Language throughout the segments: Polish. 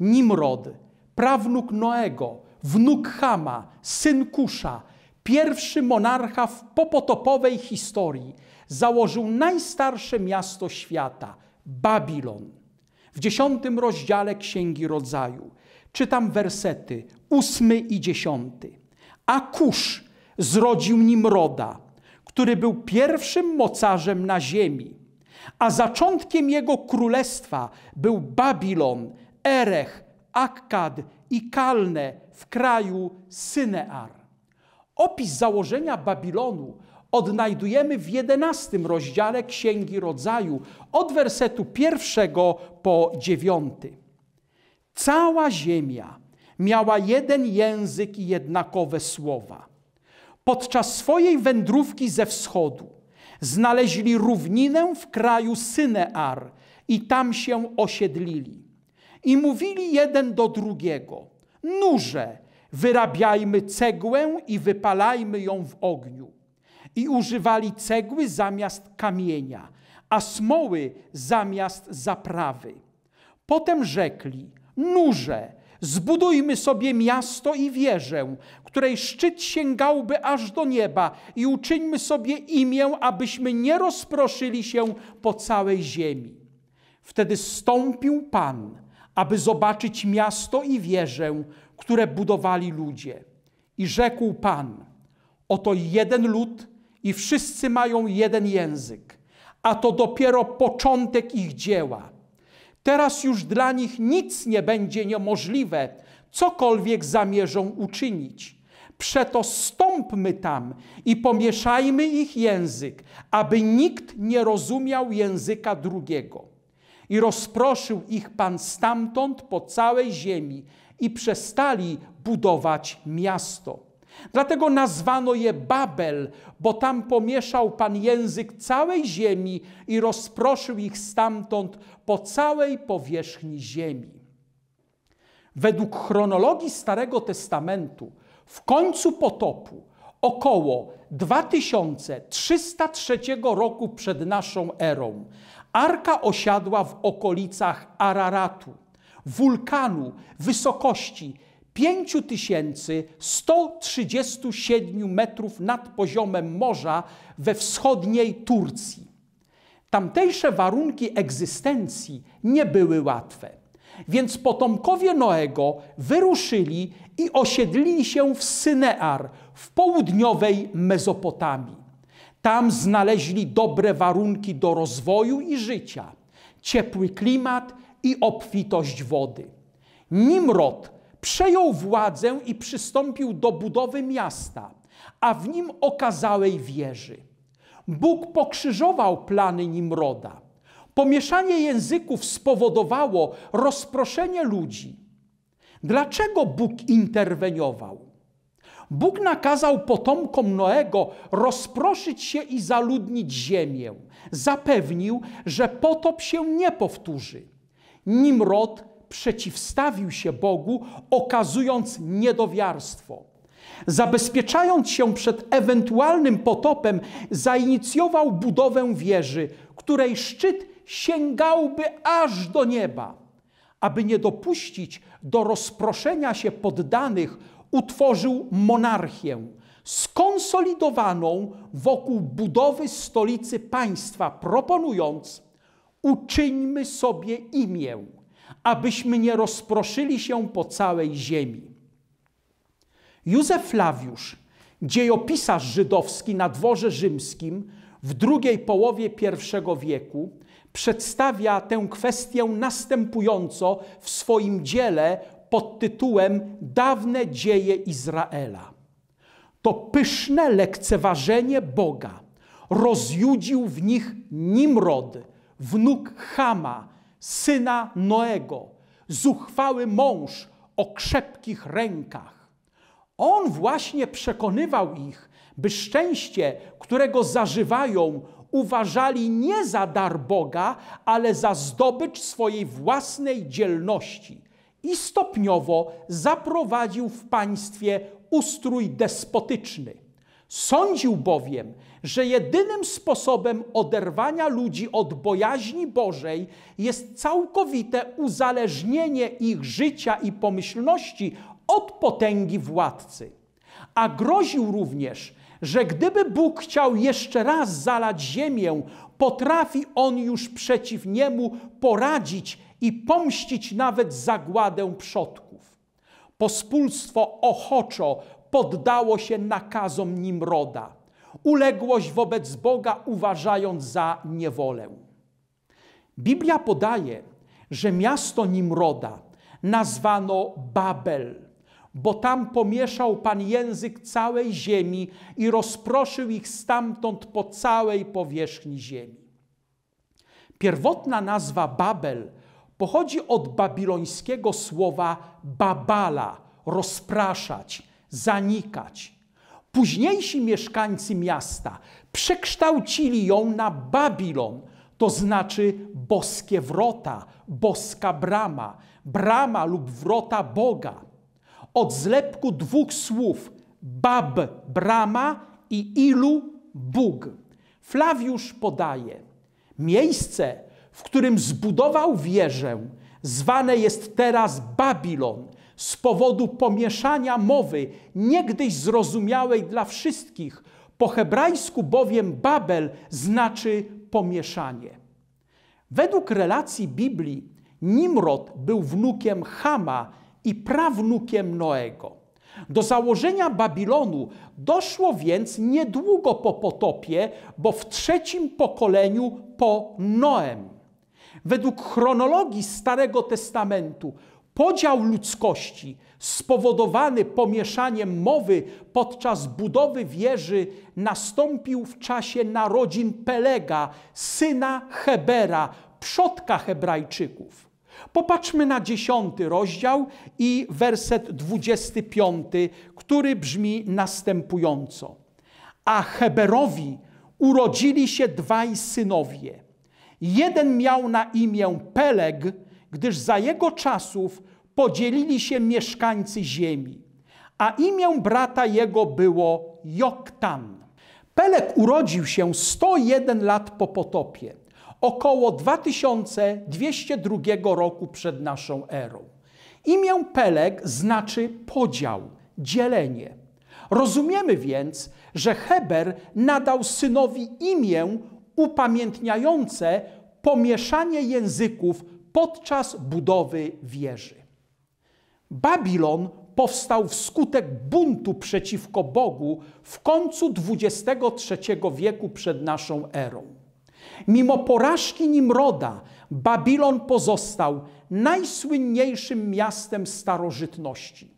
Nimrod, prawnuk Noego, wnuk Hama, syn Kusza, pierwszy monarcha w popotopowej historii, założył najstarsze miasto świata Babilon. W dziesiątym rozdziale Księgi Rodzaju czytam wersety ósmy i dziesiąty. A Kusz zrodził Nimroda, który był pierwszym mocarzem na ziemi, a zaczątkiem jego królestwa był Babilon, Erech, Akkad i Kalne w kraju Synear. Opis założenia Babilonu odnajdujemy w jedenastym rozdziale Księgi Rodzaju, od wersetu pierwszego po dziewiąty. Cała ziemia miała jeden język i jednakowe słowa. Podczas swojej wędrówki ze wschodu znaleźli równinę w kraju Synear i tam się osiedlili. I mówili jeden do drugiego: Nurze, wyrabiajmy cegłę i wypalajmy ją w ogniu. I używali cegły zamiast kamienia, a smoły zamiast zaprawy. Potem rzekli: Nurze, Zbudujmy sobie miasto i wieżę, której szczyt sięgałby aż do nieba, i uczyńmy sobie imię, abyśmy nie rozproszyli się po całej ziemi. Wtedy stąpił Pan aby zobaczyć miasto i wieżę, które budowali ludzie. I rzekł Pan: Oto jeden lud i wszyscy mają jeden język, a to dopiero początek ich dzieła. Teraz już dla nich nic nie będzie niemożliwe, cokolwiek zamierzą uczynić. Przeto stąpmy tam i pomieszajmy ich język, aby nikt nie rozumiał języka drugiego. I rozproszył ich Pan stamtąd po całej ziemi i przestali budować miasto. Dlatego nazwano je Babel, bo tam pomieszał Pan język całej ziemi i rozproszył ich stamtąd po całej powierzchni ziemi. Według chronologii Starego Testamentu, w końcu potopu, około 2303 roku przed naszą erą, Arka osiadła w okolicach Araratu, wulkanu wysokości 5137 metrów nad poziomem morza we wschodniej Turcji. Tamtejsze warunki egzystencji nie były łatwe, więc potomkowie Noego wyruszyli i osiedlili się w Synear w południowej Mezopotamii. Tam znaleźli dobre warunki do rozwoju i życia, ciepły klimat i obfitość wody. Nimrod przejął władzę i przystąpił do budowy miasta, a w nim okazałej wieży. Bóg pokrzyżował plany Nimroda. Pomieszanie języków spowodowało rozproszenie ludzi. Dlaczego Bóg interweniował? Bóg nakazał potomkom Noego rozproszyć się i zaludnić ziemię. Zapewnił, że potop się nie powtórzy. Nimrod przeciwstawił się Bogu, okazując niedowiarstwo. Zabezpieczając się przed ewentualnym potopem, zainicjował budowę wieży, której szczyt sięgałby aż do nieba. Aby nie dopuścić do rozproszenia się poddanych, utworzył monarchię skonsolidowaną wokół budowy stolicy państwa, proponując: uczyńmy sobie imię, abyśmy nie rozproszyli się po całej ziemi. Józef Flawiusz, dziejopisarz żydowski na dworze rzymskim w drugiej połowie I wieku, przedstawia tę kwestię następująco w swoim dziele pod tytułem Dawne dzieje Izraela. To pyszne lekceważenie Boga rozjudził w nich Nimrod, wnuk Hama, syna Noego, zuchwały mąż o krzepkich rękach. On właśnie przekonywał ich, by szczęście, którego zażywają, uważali nie za dar Boga, ale za zdobycz swojej własnej dzielności, i stopniowo zaprowadził w państwie ustrój despotyczny. Sądził bowiem, że jedynym sposobem oderwania ludzi od bojaźni Bożej jest całkowite uzależnienie ich życia i pomyślności od potęgi władcy. A groził również, że gdyby Bóg chciał jeszcze raz zalać ziemię, potrafi on już przeciw niemu poradzić i pomścić nawet zagładę przodków. Pospólstwo ochoczo poddało się nakazom Nimroda, uległość wobec Boga uważając za niewolę. Biblia podaje, że miasto Nimroda nazwano Babel, bo tam pomieszał Pan język całej ziemi i rozproszył ich stamtąd po całej powierzchni ziemi. Pierwotna nazwa Babel pochodzi od babilońskiego słowa babala rozpraszać, zanikać. Późniejsi mieszkańcy miasta przekształcili ją na Babilon, to znaczy boskie wrota, boska brama, brama lub wrota Boga. Od zlepku dwóch słów bab, brama i ilu, Bóg. Flawiusz podaje. Miejsce, w którym zbudował wieżę, zwane jest teraz Babilon, z powodu pomieszania mowy, niegdyś zrozumiałej dla wszystkich. Po hebrajsku bowiem Babel znaczy pomieszanie. Według relacji Biblii Nimrod był wnukiem Hama i prawnukiem Noego. Do założenia Babilonu doszło więc niedługo po potopie, bo w trzecim pokoleniu po Noem według chronologii Starego Testamentu podział ludzkości spowodowany pomieszaniem mowy podczas budowy wieży nastąpił w czasie narodzin Pelega, syna Hebera, przodka Hebrajczyków. Popatrzmy na dziesiąty rozdział i werset dwudziesty piąty, który brzmi następująco. A Heberowi urodzili się dwaj synowie – Jeden miał na imię Peleg, gdyż za jego czasów podzielili się mieszkańcy ziemi, a imię brata jego było Joktan. Peleg urodził się 101 lat po potopie, około 2202 roku przed naszą erą. Imię Peleg znaczy podział, dzielenie. Rozumiemy więc, że Heber nadał synowi imię upamiętniające pomieszanie języków podczas budowy wieży. Babilon powstał wskutek buntu przeciwko Bogu w końcu XXIII wieku przed naszą erą. Mimo porażki Nimroda, Babilon pozostał najsłynniejszym miastem starożytności.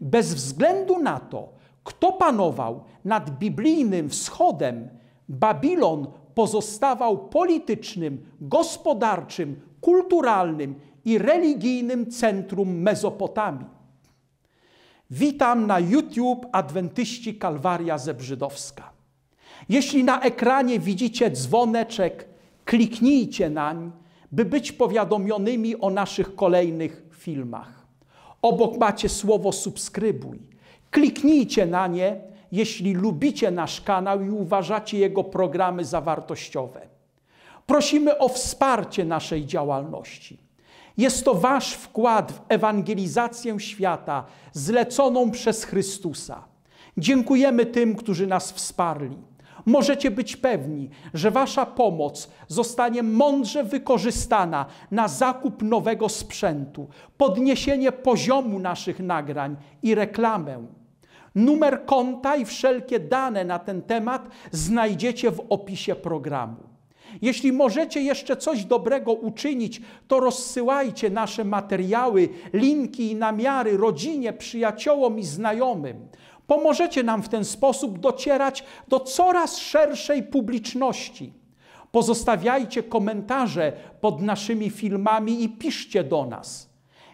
Bez względu na to, kto panował nad biblijnym wschodem, Babilon pozostawał politycznym, gospodarczym, kulturalnym i religijnym centrum Mezopotamii. Witam na YouTube Adwentyści Kalwaria Zebrzydowska. Jeśli na ekranie widzicie dzwoneczek, kliknijcie nań, by być powiadomionymi o naszych kolejnych filmach. Obok macie słowo subskrybuj. Kliknijcie na nie, jeśli lubicie nasz kanał i uważacie jego programy za wartościowe. Prosimy o wsparcie naszej działalności. Jest to wasz wkład w ewangelizację świata zleconą przez Chrystusa. Dziękujemy tym, którzy nas wsparli. Możecie być pewni, że wasza pomoc zostanie mądrze wykorzystana na zakup nowego sprzętu, podniesienie poziomu naszych nagrań i reklamę. Numer konta i wszelkie dane na ten temat znajdziecie w opisie programu. Jeśli możecie jeszcze coś dobrego uczynić, to rozsyłajcie nasze materiały, linki i namiary rodzinie, przyjaciołom i znajomym. Pomożecie nam w ten sposób docierać do coraz szerszej publiczności. Pozostawiajcie komentarze pod naszymi filmami i piszcie do nas.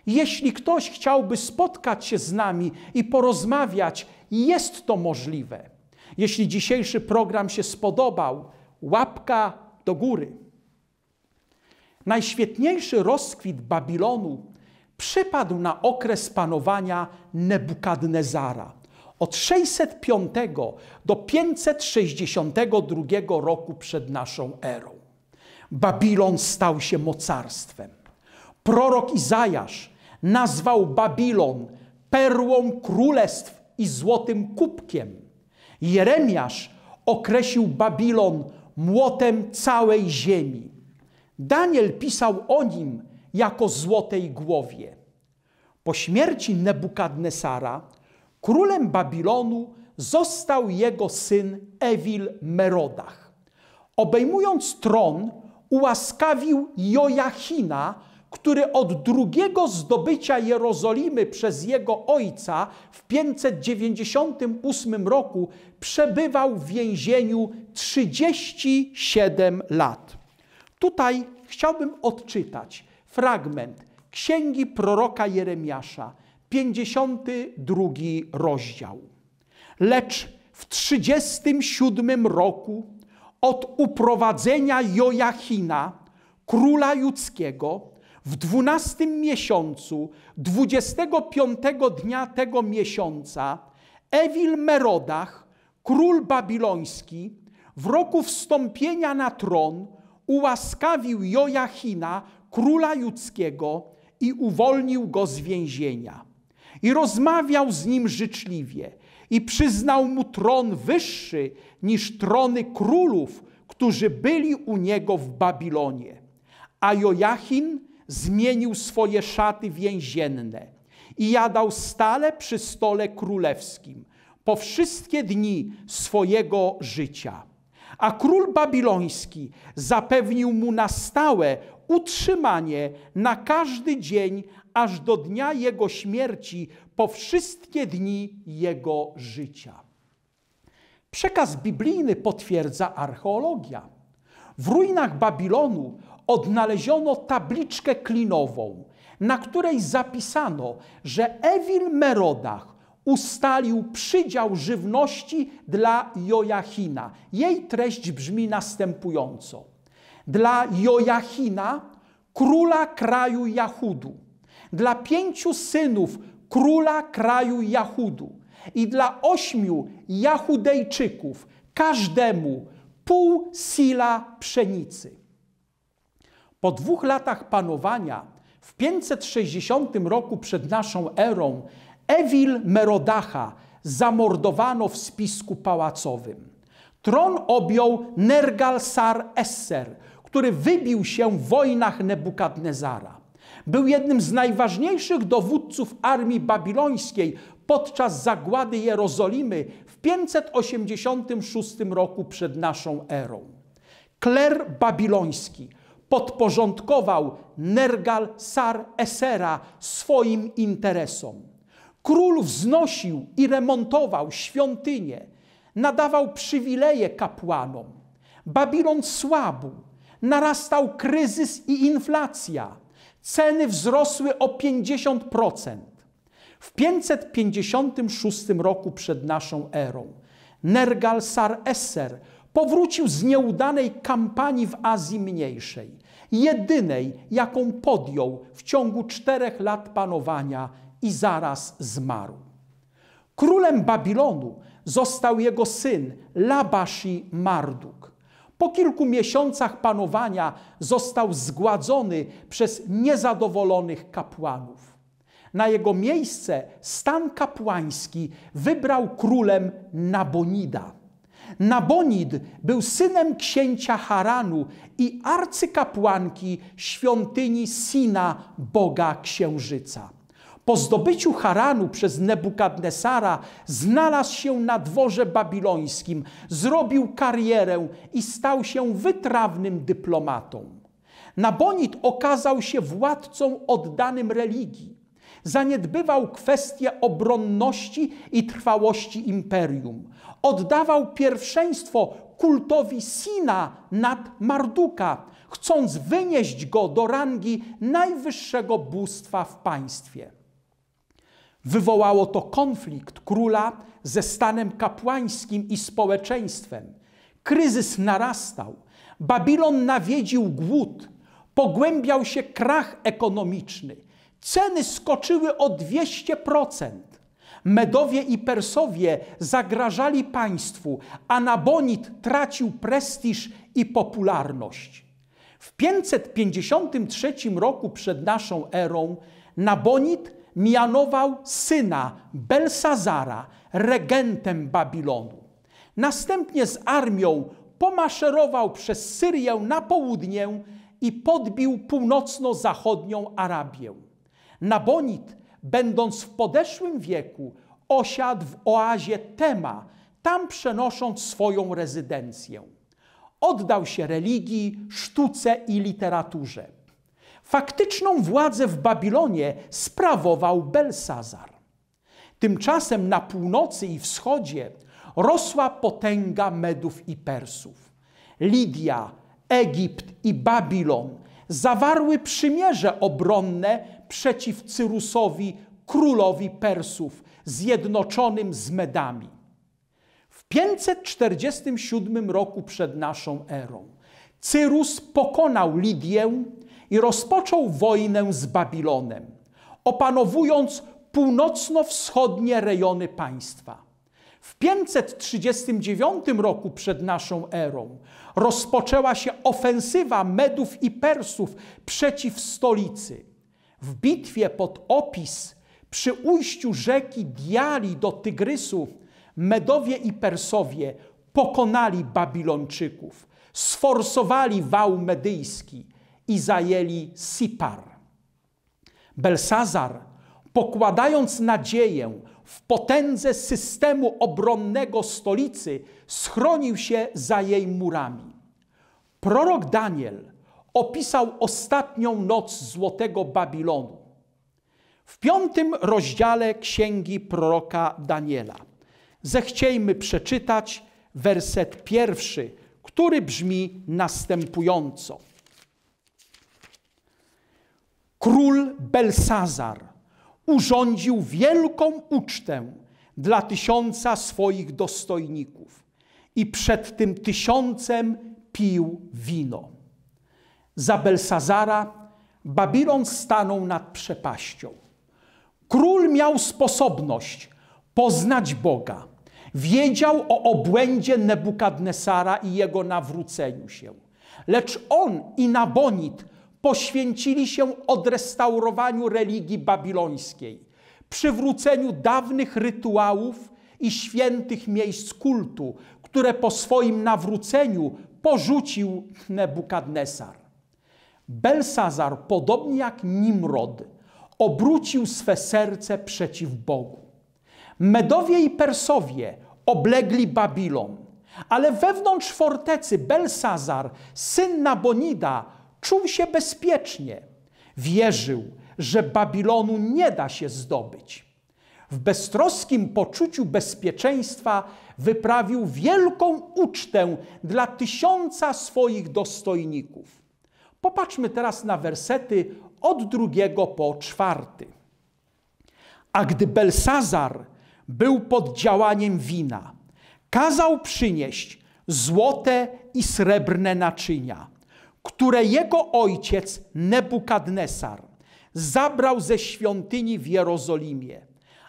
Jeśli ktoś chciałby spotkać się z nami i porozmawiać, jest to możliwe. Jeśli dzisiejszy program się spodobał, łapka do góry. Najświetniejszy rozkwit Babilonu przypadł na okres panowania Nebukadnezara od 605 do 562 roku przed naszą erą. Babilon stał się mocarstwem. Prorok Izajasz nazwał Babilon perłą królestw i złotym kubkiem. Jeremiasz określił Babilon młotem całej ziemi. Daniel pisał o nim jako złotej głowie. Po śmierci Nebukadnesara królem Babilonu został jego syn Ewil Merodach. Obejmując tron, ułaskawił Jojachina, który od drugiego zdobycia Jerozolimy przez jego ojca w 598 roku przebywał w więzieniu 37 lat. Tutaj chciałbym odczytać fragment Księgi proroka Jeremiasza, 52 rozdział. Lecz w 37 roku od uprowadzenia Joachina, króla judzkiego, w dwunastym miesiącu, dwudziestego piątego dnia tego miesiąca, Ewil Merodach, król babiloński, w roku wstąpienia na tron ułaskawił Jojachina, króla judzkiego, i uwolnił go z więzienia. I rozmawiał z nim życzliwie i przyznał mu tron wyższy niż trony królów, którzy byli u niego w Babilonie. A Jojachin zmienił swoje szaty więzienne i jadał stale przy stole królewskim po wszystkie dni swojego życia. A król babiloński zapewnił mu na stałe utrzymanie na każdy dzień, aż do dnia jego śmierci, po wszystkie dni jego życia. Przekaz biblijny potwierdza archeologia. W ruinach Babilonu odnaleziono tabliczkę klinową, na której zapisano, że Ewil Merodach ustalił przydział żywności dla Jojachina. Jej treść brzmi następująco. Dla Jojachina, króla kraju Jachudu, dla pięciu synów króla kraju Jachudu i dla ośmiu Jachudejczyków, każdemu pół sila pszenicy. Po dwóch latach panowania w 560 roku przed naszą erą Ewil Merodacha zamordowano w spisku pałacowym. Tron objął Nergal-Sar Esser, który wybił się w wojnach Nebukadnezara. Był jednym z najważniejszych dowódców armii babilońskiej podczas zagłady Jerozolimy w 586 roku przed naszą erą. Kler babiloński – podporządkował Nergal Sar Esera swoim interesom. Król wznosił i remontował świątynie, nadawał przywileje kapłanom. Babilon słabł, narastał kryzys i inflacja. Ceny wzrosły o 50%. W 556 roku przed naszą erą Nergal Sar Esser powrócił z nieudanej kampanii w Azji Mniejszej jedynej, jaką podjął w ciągu czterech lat panowania i zaraz zmarł. Królem Babilonu został jego syn Labashi Marduk. Po kilku miesiącach panowania został zgładzony przez niezadowolonych kapłanów. Na jego miejsce stan kapłański wybrał królem Nabonida. Nabonid był synem księcia Haranu i arcykapłanki świątyni Sina, boga księżyca. Po zdobyciu Haranu przez Nebukadnesara znalazł się na dworze babilońskim, zrobił karierę i stał się wytrawnym dyplomatą. Nabonid okazał się władcą oddanym religii. Zaniedbywał kwestie obronności i trwałości imperium oddawał pierwszeństwo kultowi Sina nad Marduka, chcąc wynieść go do rangi najwyższego bóstwa w państwie. Wywołało to konflikt króla ze stanem kapłańskim i społeczeństwem. Kryzys narastał. Babilon nawiedził głód, pogłębiał się krach ekonomiczny. Ceny skoczyły o 200%. Medowie i Persowie zagrażali państwu, a Nabonid tracił prestiż i popularność. W 553 roku przed naszą erą Nabonid mianował syna Belsazara regentem Babilonu. Następnie z armią pomaszerował przez Syrię na południe i podbił północno-zachodnią Arabię. Nabonid będąc w podeszłym wieku, osiadł w oazie Tema, tam przenosząc swoją rezydencję. Oddał się religii, sztuce i literaturze. Faktyczną władzę w Babilonie sprawował Belsazar. Tymczasem na północy i wschodzie rosła potęga Medów i Persów. Lidia, Egipt i Babilon zawarły przymierze obronne przeciw Cyrusowi, królowi Persów, zjednoczonym z Medami. W 547 roku przed naszą erą Cyrus pokonał Lidię i rozpoczął wojnę z Babilonem, opanowując północno-wschodnie rejony państwa. W 539 roku przed naszą erą rozpoczęła się ofensywa Medów i Persów przeciw stolicy – w bitwie pod opis przy ujściu rzeki Diali do Tygrysu Medowie i Persowie pokonali Babilończyków, sforsowali wał medyjski i zajęli Sipar. Belsazar, pokładając nadzieję w potędze systemu obronnego stolicy, schronił się za jej murami. Prorok Daniel opisał ostatnią noc Złotego Babilonu w piątym rozdziale księgi proroka Daniela. Zechciejmy przeczytać werset pierwszy, który brzmi następująco. Król Belsazar urządził wielką ucztę dla tysiąca swoich dostojników i przed tym tysiącem pił wino. Za Belsazara Babilon stanął nad przepaścią. Król miał sposobność poznać Boga. Wiedział o obłędzie Nebukadnesara i jego nawróceniu się. Lecz on i Nabonid poświęcili się odrestaurowaniu religii babilońskiej, przywróceniu dawnych rytuałów i świętych miejsc kultu, które po swoim nawróceniu porzucił Nebukadnesar. Belsazar, podobnie jak Nimrod, obrócił swe serce przeciw Bogu. Medowie i Persowie oblegli Babilon, ale wewnątrz fortecy Belsazar, syn Nabonida, czuł się bezpiecznie. Wierzył, że Babilonu nie da się zdobyć. W beztroskim poczuciu bezpieczeństwa wyprawił wielką ucztę dla tysiąca swoich dostojników. Popatrzmy teraz na wersety od drugiego po czwarty. A gdy Belsazar był pod działaniem wina, kazał przynieść złote i srebrne naczynia, które jego ojciec Nebukadnesar zabrał ze świątyni w Jerozolimie,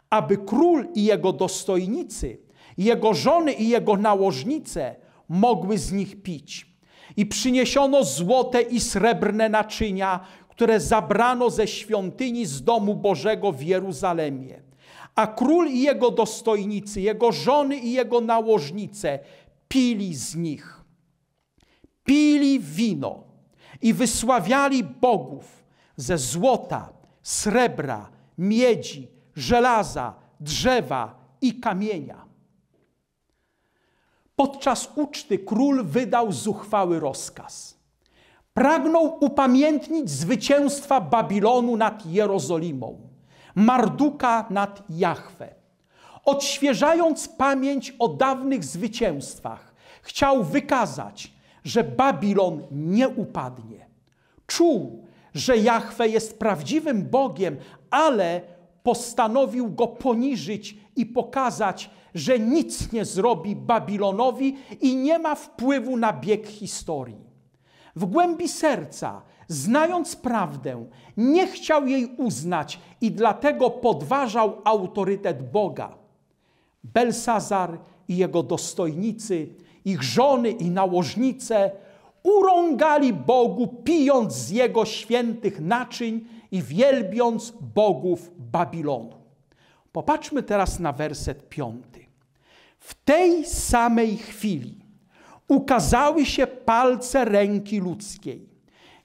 aby król i jego dostojnicy, jego żony i jego nałożnice mogły z nich pić i przyniesiono złote i srebrne naczynia, które zabrano ze świątyni z domu Bożego w Jeruzalemie. A król i jego dostojnicy, jego żony i jego nałożnice pili z nich. Pili wino i wysławiali bogów ze złota, srebra, miedzi, żelaza, drzewa i kamienia. Podczas uczty król wydał zuchwały rozkaz. Pragnął upamiętnić zwycięstwa Babilonu nad Jerozolimą, Marduka nad Jahwe. Odświeżając pamięć o dawnych zwycięstwach, chciał wykazać, że Babilon nie upadnie. Czuł, że Jahwe jest prawdziwym Bogiem, ale postanowił go poniżyć i pokazać, że nic nie zrobi Babilonowi i nie ma wpływu na bieg historii. W głębi serca, znając prawdę, nie chciał jej uznać i dlatego podważał autorytet Boga. Belsazar i jego dostojnicy, ich żony i nałożnice urągali Bogu, pijąc z jego świętych naczyń i wielbiąc bogów Babilonu. Popatrzmy teraz na werset piąty. W tej samej chwili ukazały się palce ręki ludzkiej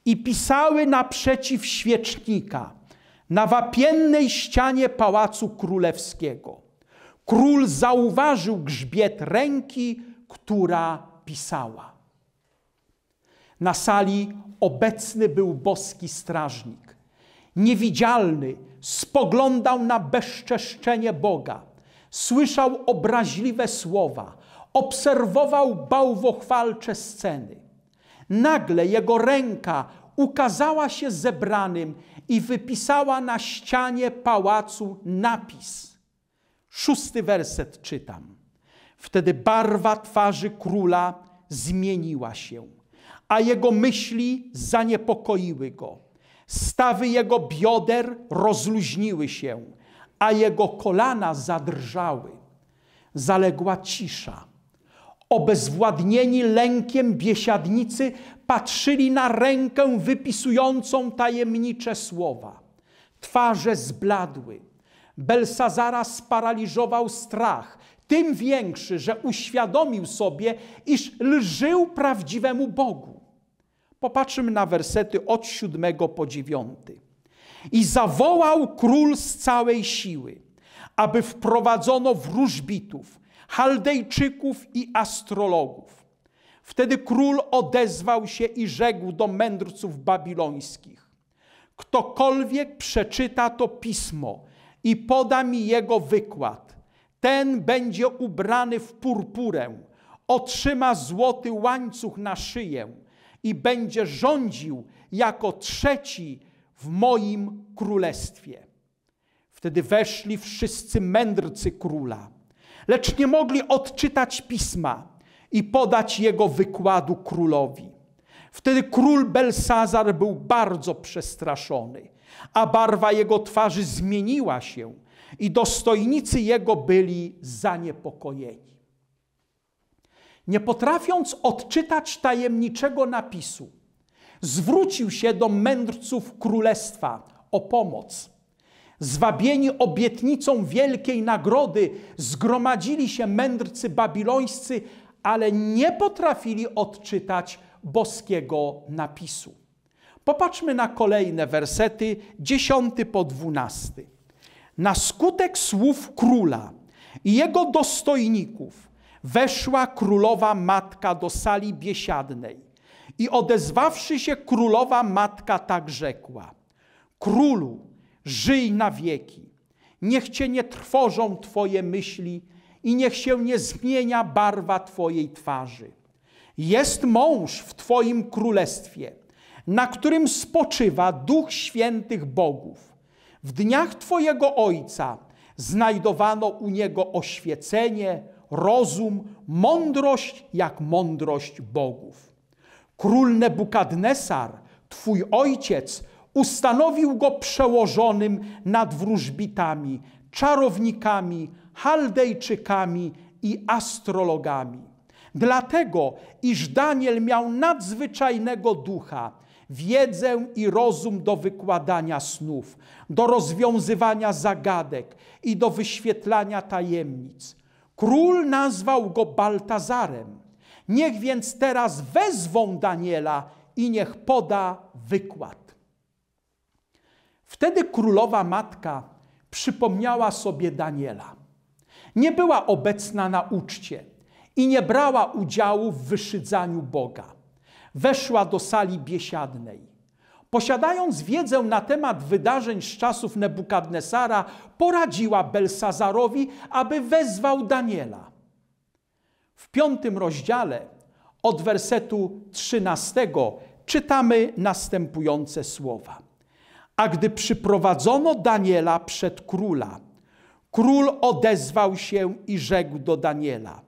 i pisały naprzeciw świecznika na wapiennej ścianie pałacu królewskiego. Król zauważył grzbiet ręki, która pisała. Na sali obecny był boski strażnik. Niewidzialny spoglądał na bezczeszczenie Boga Słyszał obraźliwe słowa, obserwował bałwochwalcze sceny. Nagle jego ręka ukazała się zebranym i wypisała na ścianie pałacu napis. Szósty werset czytam. Wtedy barwa twarzy króla zmieniła się, a jego myśli zaniepokoiły go. Stawy jego bioder rozluźniły się a jego kolana zadrżały. Zaległa cisza. Obezwładnieni lękiem biesiadnicy patrzyli na rękę wypisującą tajemnicze słowa. Twarze zbladły. Belsazara sparaliżował strach, tym większy, że uświadomił sobie, iż lżył prawdziwemu Bogu. Popatrzmy na wersety od siódmego po dziewiąty. I zawołał król z całej siły, aby wprowadzono wróżbitów, Chaldejczyków i astrologów. Wtedy król odezwał się i rzekł do mędrców babilońskich: Ktokolwiek przeczyta to pismo i poda mi jego wykład, ten będzie ubrany w purpurę, otrzyma złoty łańcuch na szyję i będzie rządził jako trzeci w moim królestwie. Wtedy weszli wszyscy mędrcy króla, lecz nie mogli odczytać pisma i podać jego wykładu królowi. Wtedy król Belsazar był bardzo przestraszony, a barwa jego twarzy zmieniła się i dostojnicy jego byli zaniepokojeni. Nie potrafiąc odczytać tajemniczego napisu, zwrócił się do mędrców królestwa o pomoc. Zwabieni obietnicą wielkiej nagrody, zgromadzili się mędrcy babilońscy, ale nie potrafili odczytać boskiego napisu. Popatrzmy na kolejne wersety, dziesiąty po dwunasty. Na skutek słów króla i jego dostojników weszła królowa matka do sali biesiadnej i odezwawszy się, królowa matka tak rzekła: Królu, żyj na wieki. Niech cię nie trwożą twoje myśli i niech się nie zmienia barwa twojej twarzy. Jest mąż w twoim królestwie, na którym spoczywa duch świętych bogów. W dniach twojego ojca znajdowano u niego oświecenie, rozum, mądrość jak mądrość bogów. Król Nebukadnesar, twój ojciec, ustanowił go przełożonym nad wróżbitami, czarownikami, Chaldejczykami i astrologami. Dlatego, iż Daniel miał nadzwyczajnego ducha, wiedzę i rozum do wykładania snów, do rozwiązywania zagadek i do wyświetlania tajemnic. Król nazwał go Baltazarem, Niech więc teraz wezwą Daniela i niech poda wykład. Wtedy królowa matka przypomniała sobie Daniela. Nie była obecna na uczcie i nie brała udziału w wyszydzaniu Boga. Weszła do sali biesiadnej. Posiadając wiedzę na temat wydarzeń z czasów Nebukadnesara, poradziła Belsazarowi, aby wezwał Daniela w piątym rozdziale od wersetu 13 czytamy następujące słowa. A gdy przyprowadzono Daniela przed króla, król odezwał się i rzekł do Daniela: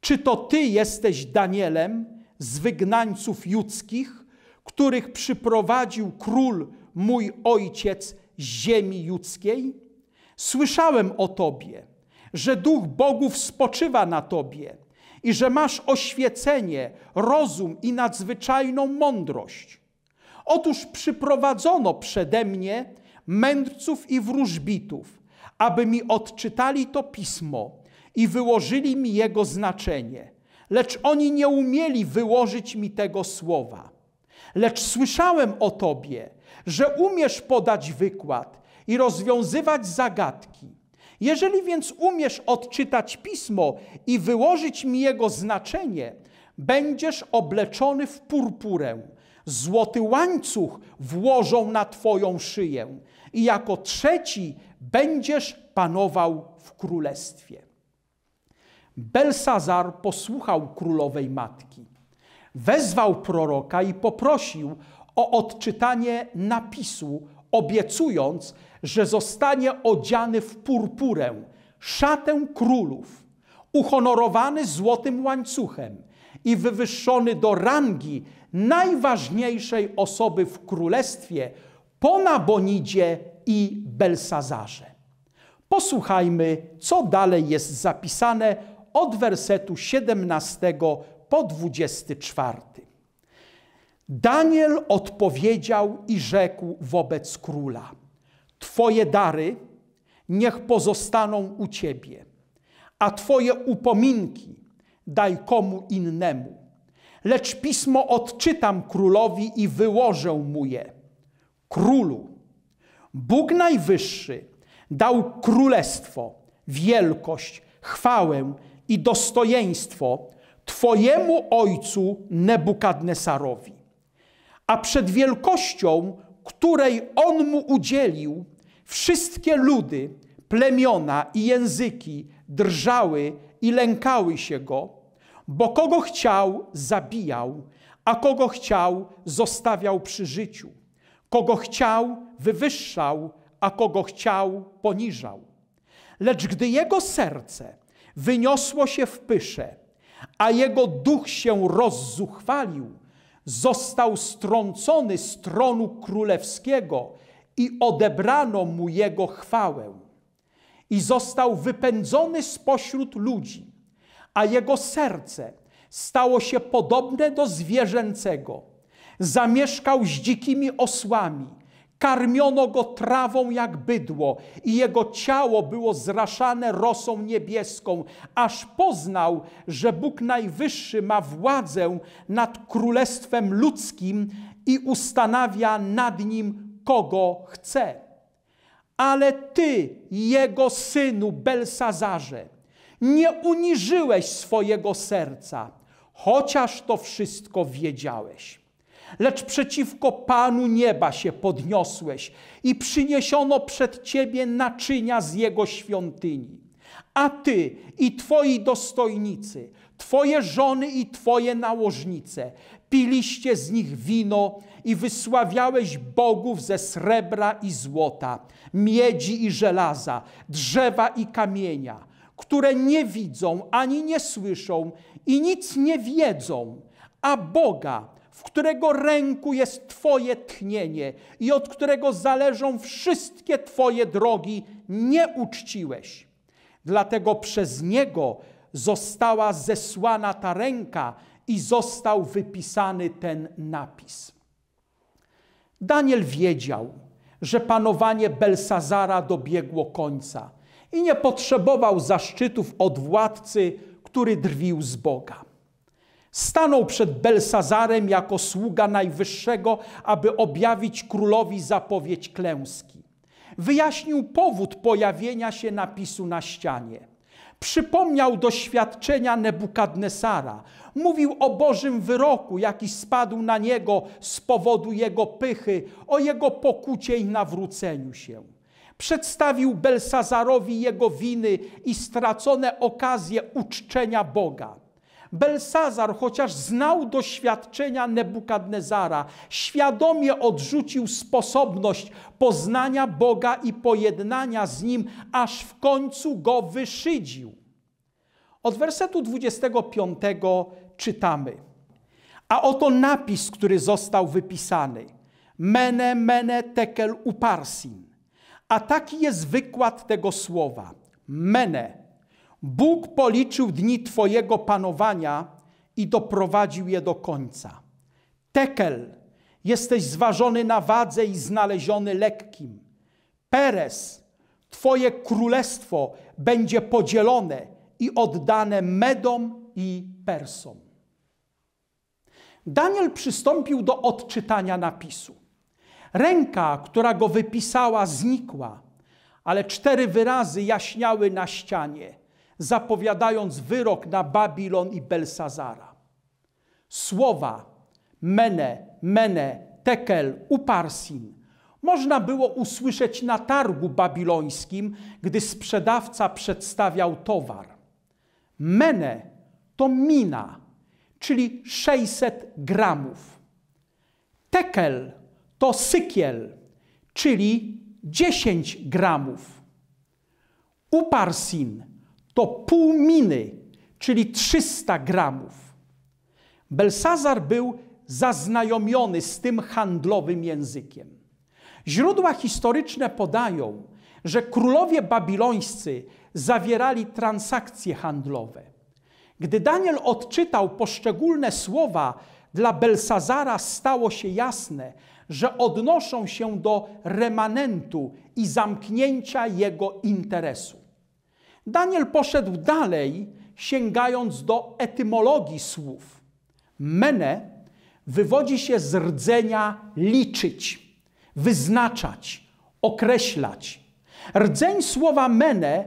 Czy to ty jesteś Danielem z wygnańców judzkich, których przyprowadził król, mój ojciec, z ziemi judzkiej? Słyszałem o tobie, że duch bogów spoczywa na tobie i że masz oświecenie, rozum i nadzwyczajną mądrość. Otóż przyprowadzono przede mnie mędrców i wróżbitów, aby mi odczytali to pismo i wyłożyli mi jego znaczenie. Lecz oni nie umieli wyłożyć mi tego słowa. Lecz słyszałem o tobie, że umiesz podać wykład i rozwiązywać zagadki. Jeżeli więc umiesz odczytać pismo i wyłożyć mi jego znaczenie, będziesz obleczony w purpurę, złoty łańcuch włożą na twoją szyję i jako trzeci będziesz panował w królestwie. Belsazar posłuchał królowej matki. Wezwał proroka i poprosił o odczytanie napisu, obiecując, że zostanie odziany w purpurę, szatę królów, uhonorowany złotym łańcuchem i wywyższony do rangi najważniejszej osoby w królestwie po Nabonidzie i Belsazarze. Posłuchajmy, co dalej jest zapisane od wersetu 17 po 24. Daniel odpowiedział i rzekł wobec króla – Twoje dary niech pozostaną u Ciebie, a Twoje upominki daj komu innemu. Lecz pismo odczytam królowi i wyłożę mu je. Królu, Bóg Najwyższy dał królestwo, wielkość, chwałę i dostojeństwo Twojemu ojcu Nebukadnesarowi. A przed wielkością, której on mu udzielił, Wszystkie ludy, plemiona i języki drżały i lękały się go, bo kogo chciał, zabijał, a kogo chciał, zostawiał przy życiu. Kogo chciał, wywyższał, a kogo chciał, poniżał. Lecz gdy jego serce wyniosło się w pysze, a jego duch się rozzuchwalił, został strącony z tronu królewskiego i odebrano mu jego chwałę. I został wypędzony spośród ludzi, a jego serce stało się podobne do zwierzęcego. Zamieszkał z dzikimi osłami, karmiono go trawą jak bydło, i jego ciało było zraszane rosą niebieską, aż poznał, że Bóg Najwyższy ma władzę nad królestwem ludzkim i ustanawia nad nim kogo chce. Ale ty, jego synu Belsazarze, nie uniżyłeś swojego serca, chociaż to wszystko wiedziałeś. Lecz przeciwko Panu nieba się podniosłeś i przyniesiono przed ciebie naczynia z jego świątyni. A ty i twoi dostojnicy, twoje żony i twoje nałożnice, piliście z nich wino i wysławiałeś bogów ze srebra i złota, miedzi i żelaza, drzewa i kamienia, które nie widzą ani nie słyszą i nic nie wiedzą, a Boga, w którego ręku jest Twoje tchnienie i od którego zależą wszystkie Twoje drogi, nie uczciłeś. Dlatego przez Niego została zesłana ta ręka i został wypisany ten napis. Daniel wiedział, że panowanie Belsazara dobiegło końca i nie potrzebował zaszczytów od władcy, który drwił z Boga. Stanął przed Belsazarem jako sługa Najwyższego, aby objawić królowi zapowiedź klęski. Wyjaśnił powód pojawienia się napisu na ścianie – przypomniał doświadczenia Nebukadnesara. Mówił o Bożym wyroku, jaki spadł na niego z powodu jego pychy, o jego pokucie i nawróceniu się. Przedstawił Belsazarowi jego winy i stracone okazje uczczenia Boga. Belsazar, chociaż znał doświadczenia Nebukadnezara, świadomie odrzucił sposobność poznania Boga i pojednania z Nim, aż w końcu go wyszydził. Od wersetu 25 czytamy. A oto napis, który został wypisany. Mene, mene, tekel uparsin. A taki jest wykład tego słowa. Mene Bóg policzył dni Twojego panowania i doprowadził je do końca. Tekel, jesteś zważony na wadze i znaleziony lekkim. Peres, Twoje królestwo będzie podzielone i oddane Medom i Persom. Daniel przystąpił do odczytania napisu. Ręka, która go wypisała, znikła, ale cztery wyrazy jaśniały na ścianie – zapowiadając wyrok na Babilon i Belsazara. Słowa mene, mene, tekel, uparsin można było usłyszeć na targu babilońskim, gdy sprzedawca przedstawiał towar. Mene to mina, czyli 600 gramów. Tekel to sykiel, czyli 10 gramów. Uparsin to pół miny, czyli 300 gramów. Belsazar był zaznajomiony z tym handlowym językiem. Źródła historyczne podają, że królowie babilońscy zawierali transakcje handlowe. Gdy Daniel odczytał poszczególne słowa, dla Belsazara stało się jasne, że odnoszą się do remanentu i zamknięcia jego interesu. Daniel poszedł dalej, sięgając do etymologii słów. Mene wywodzi się z rdzenia liczyć, wyznaczać, określać. Rdzeń słowa mene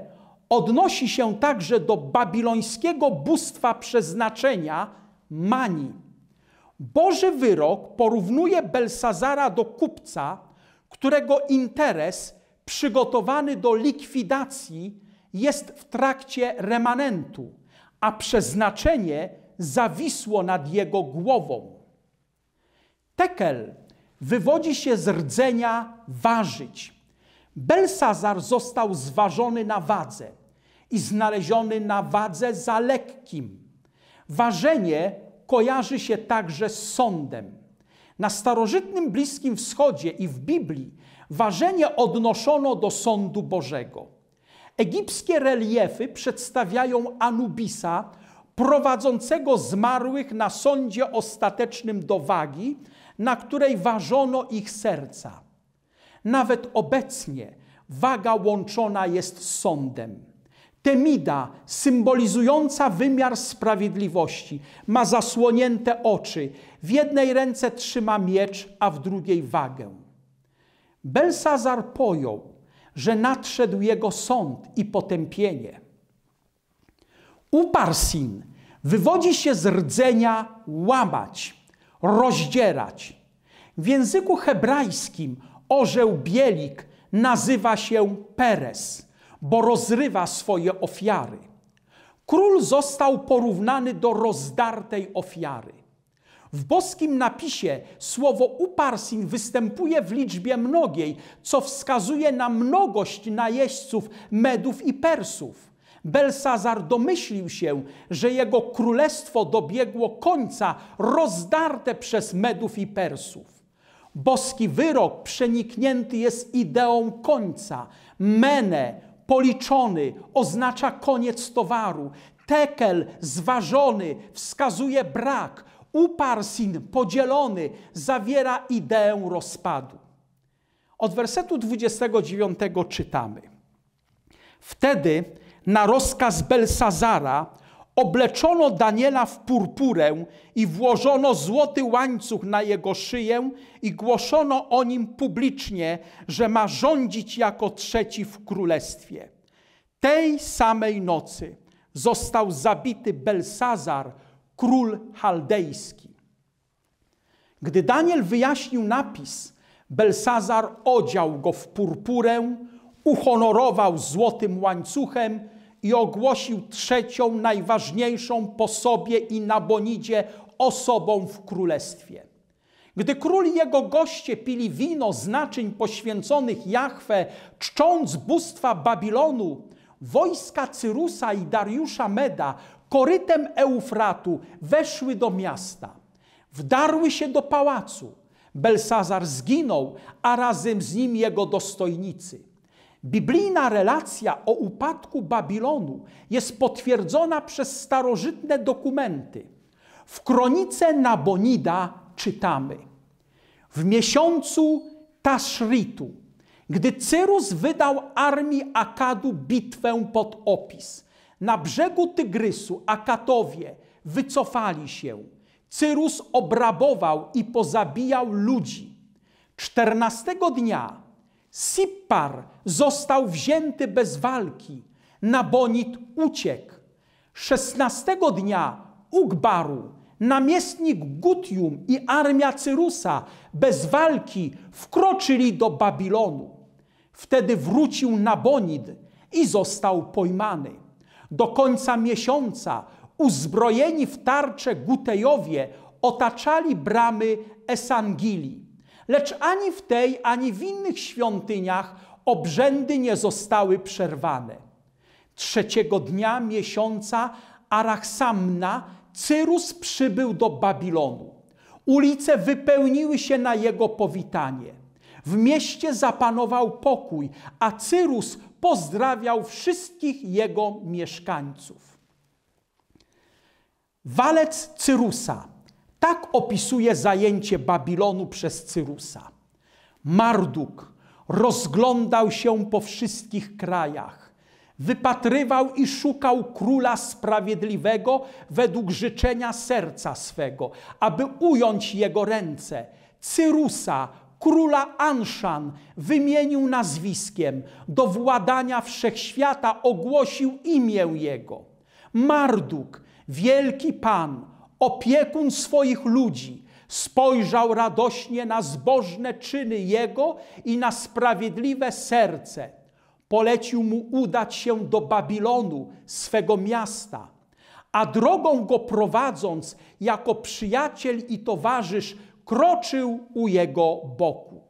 odnosi się także do babilońskiego bóstwa przeznaczenia mani. Boży wyrok porównuje Belsazara do kupca, którego interes przygotowany do likwidacji jest w trakcie remanentu, a przeznaczenie zawisło nad jego głową. Tekel wywodzi się z rdzenia ważyć. Belsazar został zważony na wadze i znaleziony na wadze za lekkim. Ważenie kojarzy się także z sądem. Na starożytnym Bliskim Wschodzie i w Biblii ważenie odnoszono do sądu Bożego. Egipskie reliefy przedstawiają Anubisa, prowadzącego zmarłych na sądzie ostatecznym do wagi, na której ważono ich serca. Nawet obecnie waga łączona jest z sądem. Temida, symbolizująca wymiar sprawiedliwości, ma zasłonięte oczy. W jednej ręce trzyma miecz, a w drugiej wagę. Belsazar pojął, że nadszedł jego sąd i potępienie. Uparsin sin wywodzi się z rdzenia łamać, rozdzierać. W języku hebrajskim orzeł bielik nazywa się Peres, bo rozrywa swoje ofiary. Król został porównany do rozdartej ofiary. W boskim napisie słowo uparsin występuje w liczbie mnogiej, co wskazuje na mnogość najeźdźców Medów i Persów. Belsazar domyślił się, że jego królestwo dobiegło końca rozdarte przez Medów i Persów. Boski wyrok przeniknięty jest ideą końca. Mene, policzony, oznacza koniec towaru. Tekel, zważony, wskazuje brak. Uparsin, podzielony, zawiera ideę rozpadu. Od wersetu 29 czytamy. Wtedy na rozkaz Belsazara obleczono Daniela w purpurę i włożono złoty łańcuch na jego szyję i głoszono o nim publicznie, że ma rządzić jako trzeci w królestwie. Tej samej nocy został zabity Belsazar, król chaldejski. Gdy Daniel wyjaśnił napis, Belsazar odział go w purpurę, uhonorował złotym łańcuchem i ogłosił trzecią najważniejszą po sobie i na Bonidzie osobą w królestwie. Gdy król i jego goście pili wino z naczyń poświęconych Jachwę, czcząc bóstwa Babilonu, wojska Cyrusa i Dariusza Meda korytem Eufratu weszły do miasta, wdarły się do pałacu. Belsazar zginął, a razem z nim jego dostojnicy. Biblijna relacja o upadku Babilonu jest potwierdzona przez starożytne dokumenty. W kronice Nabonida czytamy: W miesiącu Taszritu, gdy Cyrus wydał armii Akadu bitwę pod opis, na brzegu Tygrysu Akatowie wycofali się. Cyrus obrabował i pozabijał ludzi. Czternastego dnia Sippar został wzięty bez walki. Nabonid uciekł. Szesnastego dnia Ugbaru, namiestnik Gutium i armia Cyrusa bez walki wkroczyli do Babilonu. Wtedy wrócił Nabonid i został pojmany do końca miesiąca uzbrojeni w tarcze Gutejowie otaczali bramy Esangili. Lecz ani w tej, ani w innych świątyniach obrzędy nie zostały przerwane. Trzeciego dnia miesiąca Arachsamna Cyrus przybył do Babilonu. Ulice wypełniły się na jego powitanie. W mieście zapanował pokój, a Cyrus pozdrawiał wszystkich jego mieszkańców. Walec Cyrusa. Tak opisuje zajęcie Babilonu przez Cyrusa. Marduk rozglądał się po wszystkich krajach. Wypatrywał i szukał króla sprawiedliwego według życzenia serca swego, aby ująć jego ręce. Cyrusa, króla Anszan wymienił nazwiskiem, do władania wszechświata ogłosił imię jego. Marduk, wielki pan, opiekun swoich ludzi, spojrzał radośnie na zbożne czyny jego i na sprawiedliwe serce. Polecił mu udać się do Babilonu, swego miasta, a drogą go prowadząc, jako przyjaciel i towarzysz, kroczył u jego boku.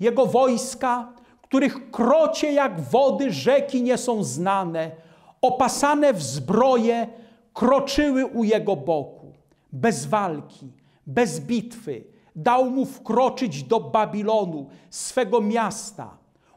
Jego wojska, których krocie jak wody rzeki nie są znane, opasane w zbroje, kroczyły u jego boku. Bez walki, bez bitwy, dał mu wkroczyć do Babilonu, swego miasta.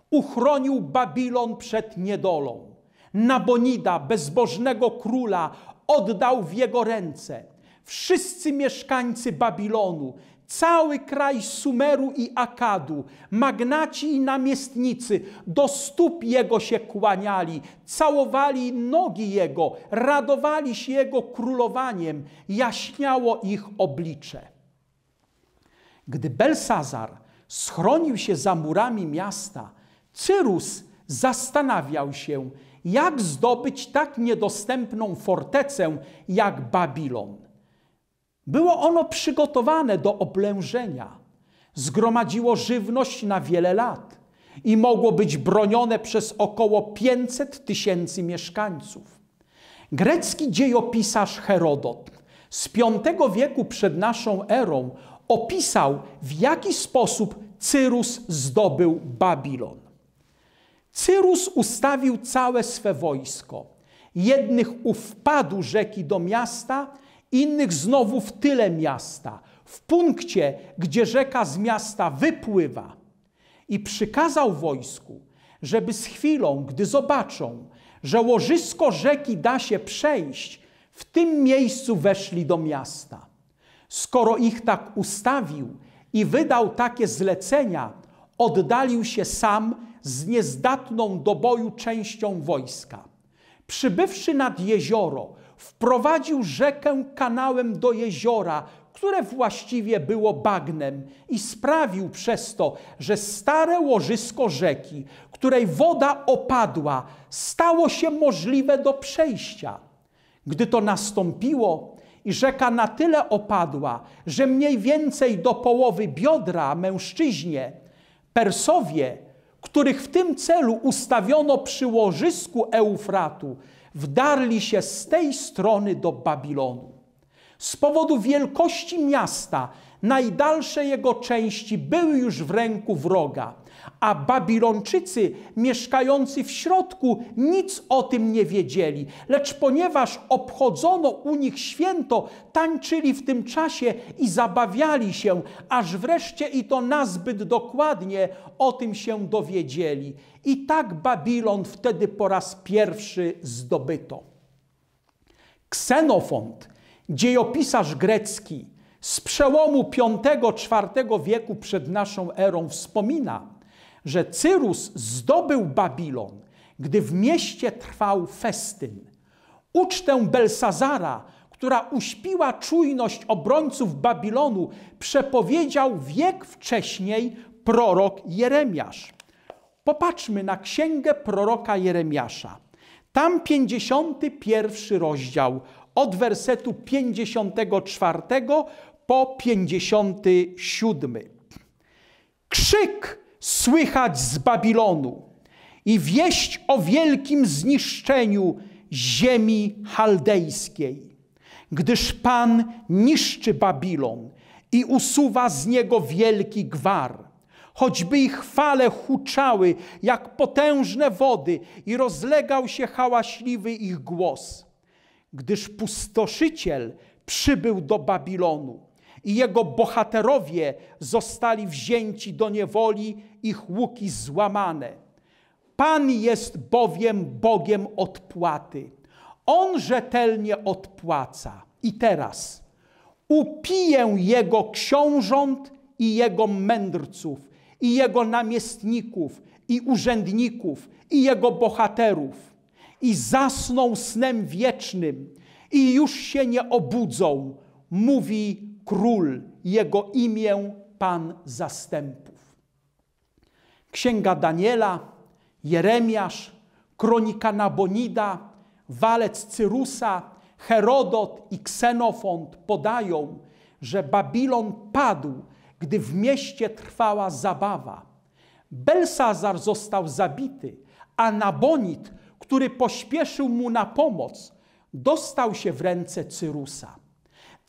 Uchronił Babilon przed niedolą. Nabonida, bezbożnego króla, oddał w jego ręce. Wszyscy mieszkańcy Babilonu, cały kraj Sumeru i Akadu, magnaci i namiestnicy do stóp jego się kłaniali, całowali nogi jego, radowali się jego królowaniem, jaśniało ich oblicze. Gdy Belsazar schronił się za murami miasta, Cyrus zastanawiał się, jak zdobyć tak niedostępną fortecę jak Babilon. Było ono przygotowane do oblężenia. Zgromadziło żywność na wiele lat i mogło być bronione przez około 500 tysięcy mieszkańców. Grecki dziejopisarz Herodot z V wieku przed naszą erą opisał, w jaki sposób Cyrus zdobył Babilon. Cyrus ustawił całe swe wojsko. Jednych u wpadu rzeki do miasta, innych znowu w tyle miasta, w punkcie, gdzie rzeka z miasta wypływa. I przykazał wojsku, żeby z chwilą, gdy zobaczą, że łożysko rzeki da się przejść, w tym miejscu weszli do miasta. Skoro ich tak ustawił i wydał takie zlecenia, oddalił się sam z niezdatną do boju częścią wojska. Przybywszy nad jezioro, wprowadził rzekę kanałem do jeziora, które właściwie było bagnem, i sprawił przez to, że stare łożysko rzeki, której woda opadła, stało się możliwe do przejścia. Gdy to nastąpiło i rzeka na tyle opadła, że mniej więcej do połowy biodra mężczyźnie, Persowie, których w tym celu ustawiono przy łożysku Eufratu, wdarli się z tej strony do Babilonu. Z powodu wielkości miasta najdalsze jego części były już w ręku wroga a Babilończycy mieszkający w środku nic o tym nie wiedzieli. Lecz ponieważ obchodzono u nich święto, tańczyli w tym czasie i zabawiali się, aż wreszcie i to nazbyt dokładnie o tym się dowiedzieli. I tak Babilon wtedy po raz pierwszy zdobyto. Ksenofont, dziejopisarz grecki, z przełomu V-IV wieku przed naszą erą wspomina, że Cyrus zdobył Babilon, gdy w mieście trwał festyn. Ucztę Belsazara, która uśpiła czujność obrońców Babilonu, przepowiedział wiek wcześniej prorok Jeremiasz. Popatrzmy na księgę proroka Jeremiasza. Tam 51 rozdział od wersetu 54 po 57. Krzyk słychać z Babilonu i wieść o wielkim zniszczeniu ziemi chaldejskiej, gdyż Pan niszczy Babilon i usuwa z niego wielki gwar. Choćby ich fale huczały jak potężne wody i rozlegał się hałaśliwy ich głos, gdyż pustoszyciel przybył do Babilonu i jego bohaterowie zostali wzięci do niewoli, ich łuki złamane. Pan jest bowiem Bogiem odpłaty. On rzetelnie odpłaca. I teraz upiję jego książąt i jego mędrców, i jego namiestników, i urzędników, i jego bohaterów. I zasną snem wiecznym, i już się nie obudzą, mówi Król, Jego imię Pan Zastępów. Księga Daniela, Jeremiasz, Kronika Nabonida, Walec Cyrusa, Herodot i Ksenofont podają, że Babilon padł, gdy w mieście trwała zabawa. Belsazar został zabity, a Nabonid, który pośpieszył mu na pomoc, dostał się w ręce Cyrusa.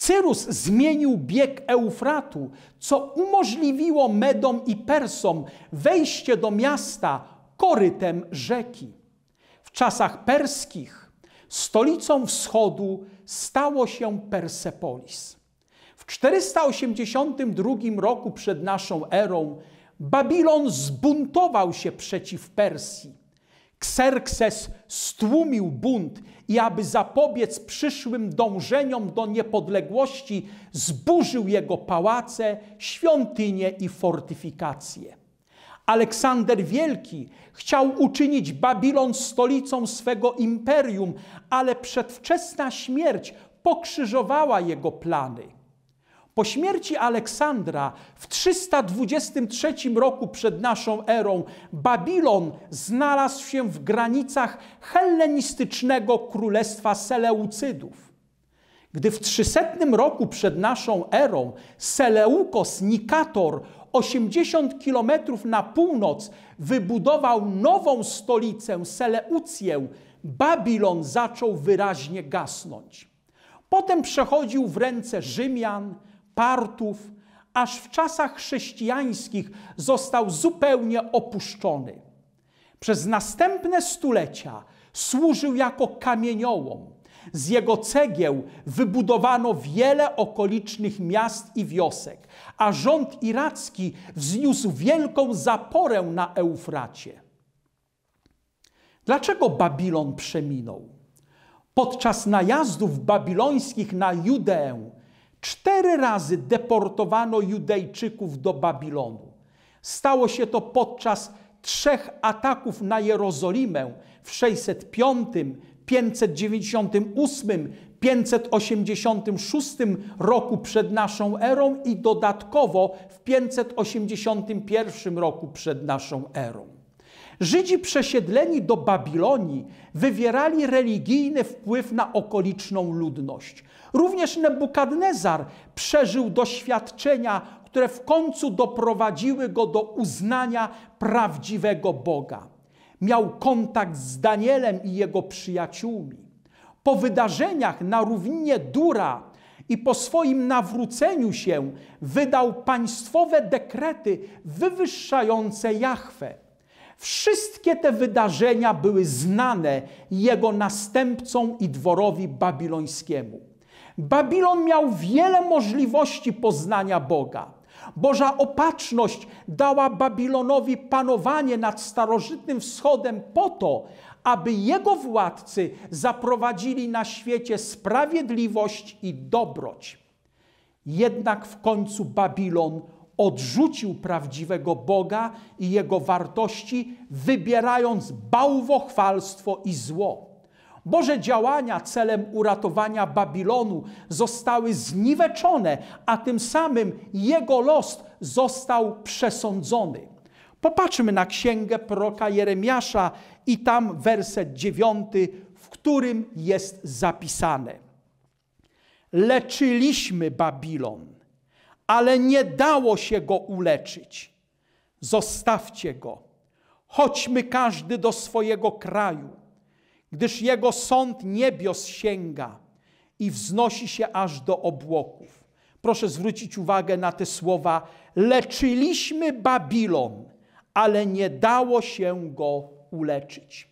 Cyrus zmienił bieg Eufratu, co umożliwiło Medom i Persom wejście do miasta korytem rzeki. W czasach perskich stolicą wschodu stało się Persepolis. W 482 roku przed naszą erą Babilon zbuntował się przeciw Persji. Xerxes stłumił bunt i aby zapobiec przyszłym dążeniom do niepodległości, zburzył jego pałace, świątynie i fortyfikacje. Aleksander Wielki chciał uczynić Babilon stolicą swego imperium, ale przedwczesna śmierć pokrzyżowała jego plany. Po śmierci Aleksandra w 323 roku przed naszą erą Babilon znalazł się w granicach hellenistycznego królestwa Seleucydów. Gdy w 300 roku przed naszą erą Seleukos Nikator 80 kilometrów na północ wybudował nową stolicę Seleucję, Babilon zaczął wyraźnie gasnąć. Potem przechodził w ręce Rzymian, Partów, aż w czasach chrześcijańskich został zupełnie opuszczony. Przez następne stulecia służył jako kamieniołom. Z jego cegieł wybudowano wiele okolicznych miast i wiosek, a rząd iracki wzniósł wielką zaporę na Eufracie. Dlaczego Babilon przeminął? Podczas najazdów babilońskich na Judeę Cztery razy deportowano Judejczyków do Babilonu. Stało się to podczas trzech ataków na Jerozolimę w 605, 598, 586 roku przed naszą erą i dodatkowo w 581 roku przed naszą erą. Żydzi przesiedleni do Babilonii wywierali religijny wpływ na okoliczną ludność. Również Nebukadnezar przeżył doświadczenia, które w końcu doprowadziły go do uznania prawdziwego Boga. Miał kontakt z Danielem i jego przyjaciółmi. Po wydarzeniach na równinie Dura i po swoim nawróceniu się wydał państwowe dekrety wywyższające Jahwe. Wszystkie te wydarzenia były znane jego następcom i dworowi babilońskiemu. Babilon miał wiele możliwości poznania Boga. Boża opatrzność dała Babilonowi panowanie nad starożytnym wschodem po to, aby jego władcy zaprowadzili na świecie sprawiedliwość i dobroć. Jednak w końcu Babilon odrzucił prawdziwego Boga i jego wartości, wybierając bałwochwalstwo i zło. Boże działania celem uratowania Babilonu zostały zniweczone, a tym samym jego los został przesądzony. Popatrzmy na księgę proroka Jeremiasza i tam werset dziewiąty, w którym jest zapisane: Leczyliśmy Babilon, ale nie dało się go uleczyć. Zostawcie go. Chodźmy każdy do swojego kraju, gdyż jego sąd niebios sięga i wznosi się aż do obłoków. Proszę zwrócić uwagę na te słowa. Leczyliśmy Babilon, ale nie dało się go uleczyć.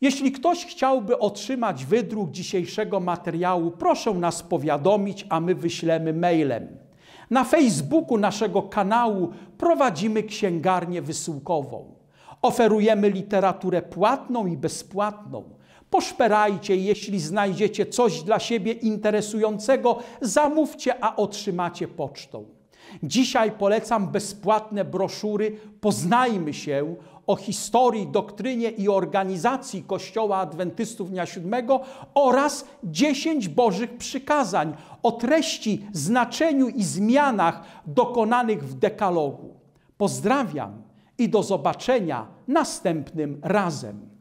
Jeśli ktoś chciałby otrzymać wydruk dzisiejszego materiału, proszę nas powiadomić, a my wyślemy mailem. Na Facebooku naszego kanału prowadzimy księgarnię wysyłkową. Oferujemy literaturę płatną i bezpłatną. Poszperajcie, jeśli znajdziecie coś dla siebie interesującego, zamówcie, a otrzymacie pocztą. Dzisiaj polecam bezpłatne broszury Poznajmy się o historii, doktrynie i organizacji Kościoła Adwentystów Dnia Siódmego oraz dziesięć Bożych Przykazań o treści, znaczeniu i zmianach dokonanych w dekalogu. Pozdrawiam i do zobaczenia następnym razem.